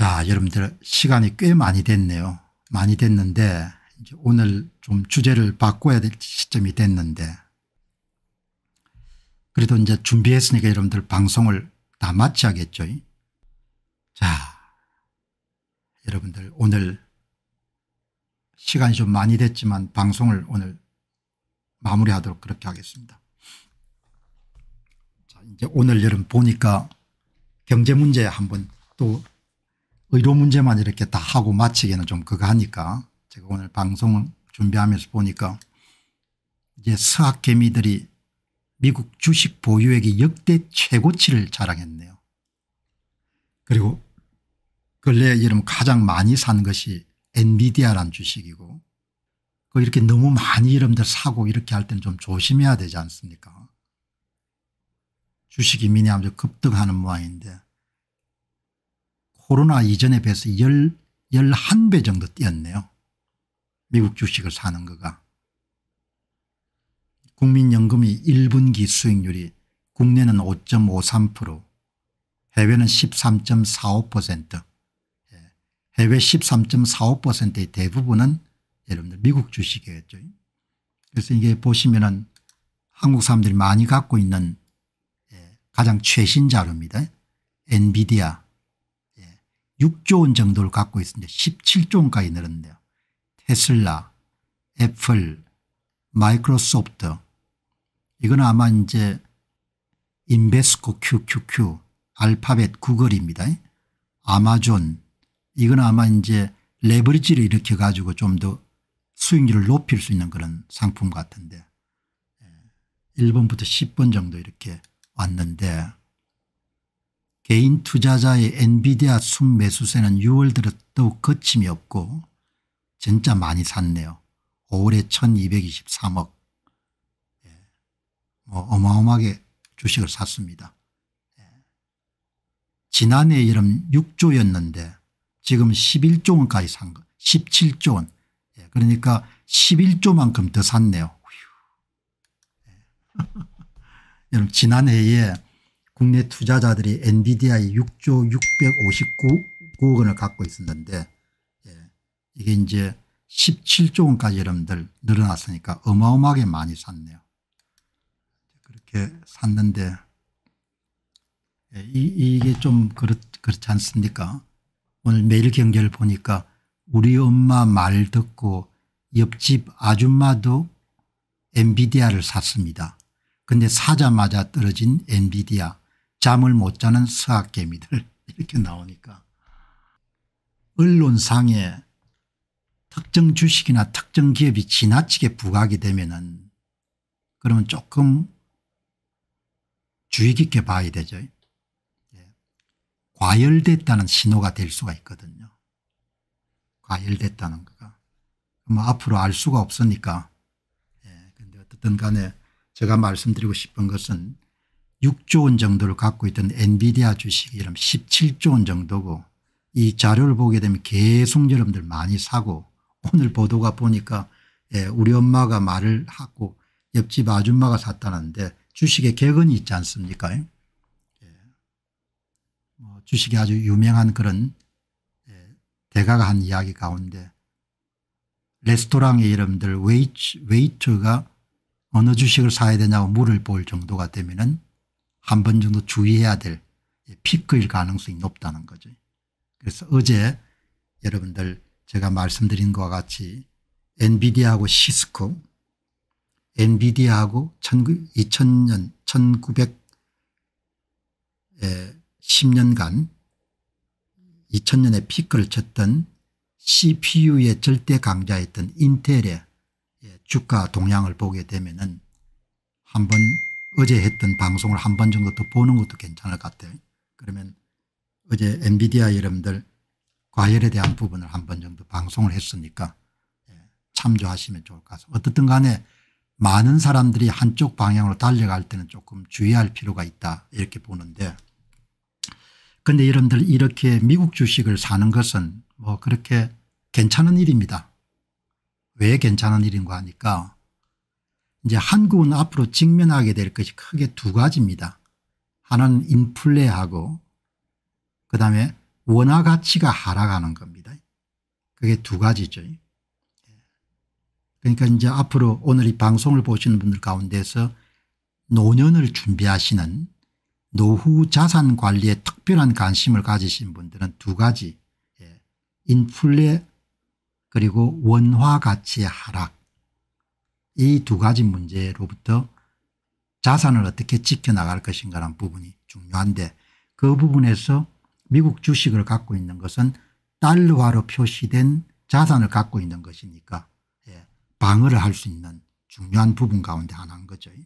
자 여러분들 시간이 꽤 많이 됐네요. 많이 됐는데 오늘 좀 주제를 바꿔야 될 시점이 됐는데 그래도 이제 준비했으니까 여러분들 방송을 다 마치야겠죠. 자 여러분들 오늘 시간이 좀 많이 됐지만 방송을 오늘 마무리하도록 그렇게 하겠습니다. 자 이제 오늘 여러분 보니까 경제 문제 한번 또 의료 뭐 문제만 이렇게 다 하고 마치기는 좀 그거 하니까 제가 오늘 방송 준비하면서 보니까 이제 서학개미들이 미국 주식 보유액이 역대 최고치를 자랑했네요. 그리고 근래 이름 가장 많이 산 것이 엔비디아란 주식이고 그 이렇게 너무 많이 여러분들 사고 이렇게 할 때는 좀 조심해야 되지 않습니까? 주식이 미니하면서 급등하는 모양인데 코로나 이전에 비해서 1 11배 정도 뛰었네요. 미국 주식을 사는 거가. 국민연금이 1분기 수익률이 국내는 5.53% 해외는 13.45% 예, 해외 13.45%의 대부분은 여러분들 미국 주식이었죠. 그래서 이게 보시면은 한국 사람들이 많이 갖고 있는 예, 가장 최신 자료입니다. 엔비디아 6조 원 정도를 갖고 있습니다. 17조 원까지 늘었는데요. 테슬라, 애플, 마이크로소프트 이건 아마 이제 인베스코 QQQ 알파벳 구글입니다. 아마존 이건 아마 이제 레버리지를 일으켜 가지고 좀 더 수익률을 높일 수 있는 그런 상품 같은데 1번부터 예. 10번 정도 이렇게 왔는데 개인 투자자의 엔비디아 순매수세는 6월 들어 더욱 거침이 없고 진짜 많이 샀네요. 5월에 1223억 예. 뭐 어마어마하게 주식을 샀습니다. 예. 지난해 여름 6조였는데 지금 11조 원까지 산 거, 17조 원. 예. 그러니까 11조만큼 더 샀네요. 예. 여러분 지난해에 국내 투자자들이 엔비디아에 6조 659억 원을 갖고 있었는데 예. 이게 이제 17조 원까지 여러분들 늘어났으니까 어마어마하게 많이 샀네요. 그렇게 샀는데 예. 이, 이게 좀 그렇, 그렇지 않습니까 오늘 매일경제를 보니까 우리 엄마 말 듣고 옆집 아줌마도 엔비디아를 샀습니다. 근데 사자마자 떨어진 엔비디아 잠을 못 자는 서학개미들 이렇게 나오니까 언론상에 특정 주식이나 특정 기업이 지나치게 부각이 되면은 그러면 조금 주의 깊게 봐야 되죠. 예. 과열됐다는 신호가 될 수가 있거든요. 과열됐다는 거가. 뭐 앞으로 알 수가 없으니까. 그런데 예. 어쨌든 간에 제가 말씀드리고 싶은 것은 6조 원 정도를 갖고 있던 엔비디아 주식이 름 17조 원 정도고 이 자료를 보게 되면 계속 여러분들 많이 사고 오늘 보도가 보니까 예, 우리 엄마가 말을 하고 옆집 아줌마가 샀다는데 주식의개은이 있지 않습니까 예. 뭐 주식이 아주 유명한 그런 예, 대가가 한 이야기 가운데 레스토랑의 이름들 웨이트, 웨이트가 어느 주식을 사야 되냐고 물을 볼 정도가 되면은 한번 정도 주의해야 될 피크일 가능성이 높다는 거죠. 그래서 어제 여러분들 제가 말씀드린 것과 같이 엔비디아하고 시스코 엔비디아하고 2000년 1910년간 2000년에 피크를 쳤던 CPU의 절대 강자였던 인텔의 예, 주가 동향을 보게 되면 은 한번 어제 했던 방송을 한 번 정도 더 보는 것도 괜찮을 것 같아요. 그러면 어제 엔비디아 여러분들 과열에 대한 부분을 한 번 정도 방송을 했으니까 예, 참조하시면 좋을 것 같습니다. 어떻든 간에 많은 사람들이 한쪽 방향으로 달려갈 때는 조금 주의할 필요가 있다 이렇게 보는데 그런데 여러분들 이렇게 미국 주식을 사는 것은 뭐 그렇게 괜찮은 일입니다. 왜 괜찮은 일인가 하니까 이제 한국은 앞으로 직면하게 될 것이 크게 두 가지입니다. 하나는 인플레하고 그다음에 원화 가치가 하락하는 겁니다. 그게 두 가지죠. 그러니까 이제 앞으로 오늘 이 방송을 보시는 분들 가운데서 노년을 준비하시는 노후 자산 관리에 특별한 관심을 가지신 분들은 두 가지 예. 인플레 그리고 원화 가치의 하락 이두 가지 문제로부터 자산을 어떻게 지켜나갈 것인가라는 부분이 중요한데 그 부분에서 미국 주식을 갖고 있는 것은 달러화로 표시된 자산을 갖고 있는 것이니까 예, 방어를 할 수 있는 중요한 부분 가운데 하나인 거죠. 예.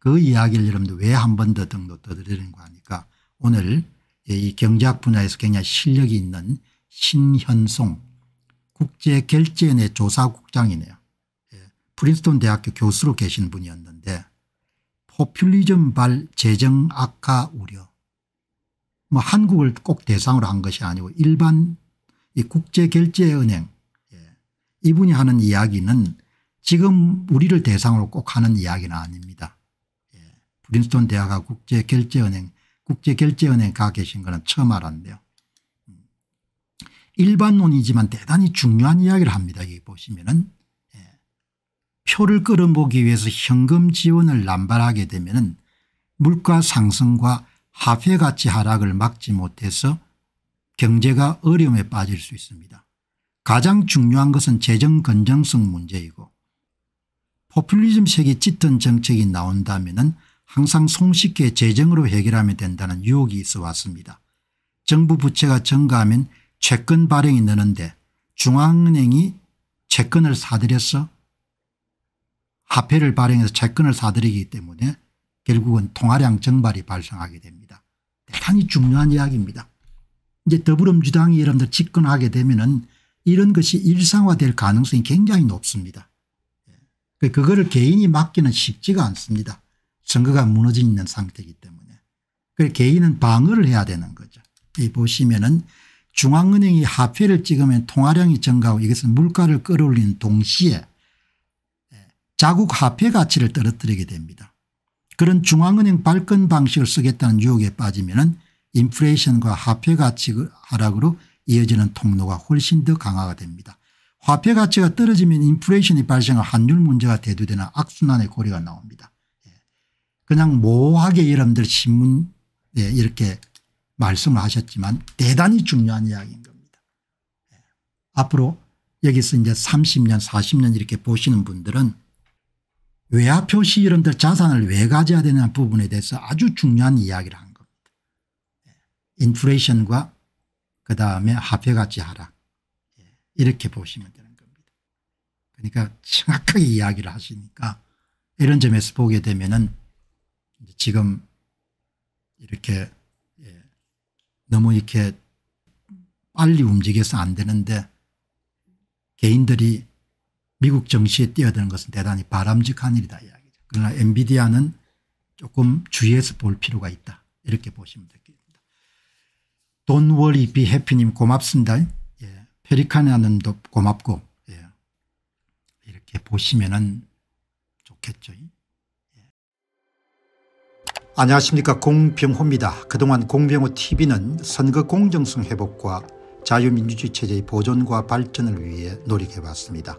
그 이야기를 여러분들 왜 한 번 더 등록드리는거 하니까 오늘 예, 이 경제학 분야에서 굉장히 실력이 있는 신현송 국제결제연의 조사국장이네요. 프린스톤 대학교 교수로 계신 분이었는데 포퓰리즘 발 재정 악화 우려 뭐 한국을 꼭 대상으로 한 것이 아니고 일반 이 국제결제은행 예. 이분이 하는 이야기는 지금 우리를 대상으로 꼭 하는 이야기는 아닙니다. 예. 프린스톤 대학과 국제결제은행 국제결제은행 가 계신 거는 처음 알았는데요 음. 일반론이지만 대단히 중요한 이야기를 합니다. 여기 보시면은 표를 끌어모기 위해서 현금 지원을 남발하게 되면 물가 상승과 화폐가치 하락을 막지 못해서 경제가 어려움에 빠질 수 있습니다. 가장 중요한 것은 재정 건전성 문제이고 포퓰리즘 색이 짙은 정책이 나온다면 항상 손쉽게 재정으로 해결하면 된다는 유혹이 있어 왔습니다. 정부 부채가 증가하면 채권 발행이 느는데 중앙은행이 채권을 사들여서 화폐를 발행해서 채권을 사들이기 때문에 결국은 통화량 증발이 발생하게 됩니다. 대단히 중요한 이야기입니다. 이제 더불어민주당이 여러분들 집권하게 되면은 이런 것이 일상화될 가능성이 굉장히 높습니다. 예. 그거를 개인이 맡기는 쉽지가 않습니다. 선거가 무너져 있는 상태이기 때문에. 개인은 방어를 해야 되는 거죠. 이 보시면은 중앙은행이 화폐를 찍으면 통화량이 증가하고 이것은 물가를 끌어올리는 동시에 자국 화폐 가치를 떨어뜨리게 됩니다. 그런 중앙은행 발권 방식을 쓰겠다는 유혹에 빠지면 인플레이션과 화폐 가치 그 하락으로 이어지는 통로가 훨씬 더 강화가 됩니다. 화폐 가치가 떨어지면 인플레이션이 발생한 환율 문제가 대두되는 악순환의 고리가 나옵니다. 예. 그냥 모호하게 여러분들 신문에 예, 이렇게 말씀을 하셨지만 대단히 중요한 이야기인 겁니다. 예. 앞으로 여기서 이제 30년 40년 이렇게 보시는 분들은 외화 표시 이런 들 자산을 왜 가져야 되는 부분에 대해서 아주 중요한 이야기를 한 겁니다. 예. 인플레이션과 그다음에 화폐 가치 하락 예. 이렇게 보시면 되는 겁니다. 그러니까 정확하게 이야기를 하시니까 이런 점에서 보게 되면은 지금 이렇게 예, 너무 이렇게 빨리 움직여서 안 되는데 개인들이 미국 정시에 뛰어드는 것은 대단히 바람직한 일이다 이야기죠. 그러나 엔비디아는 조금 주의해서 볼 필요가 있다. 이렇게 보시면 되겠습니다. Don't worry be happy님 고맙습니다. 예. 페리카나님도 고맙고 예. 이렇게 보시면 좋겠죠. 예. 안녕하십니까 공병호입니다. 그동안 공병호 tv는 선거 공정성 회복과 자유민주주의 체제의 보존과 발전을 위해 노력해봤습니다.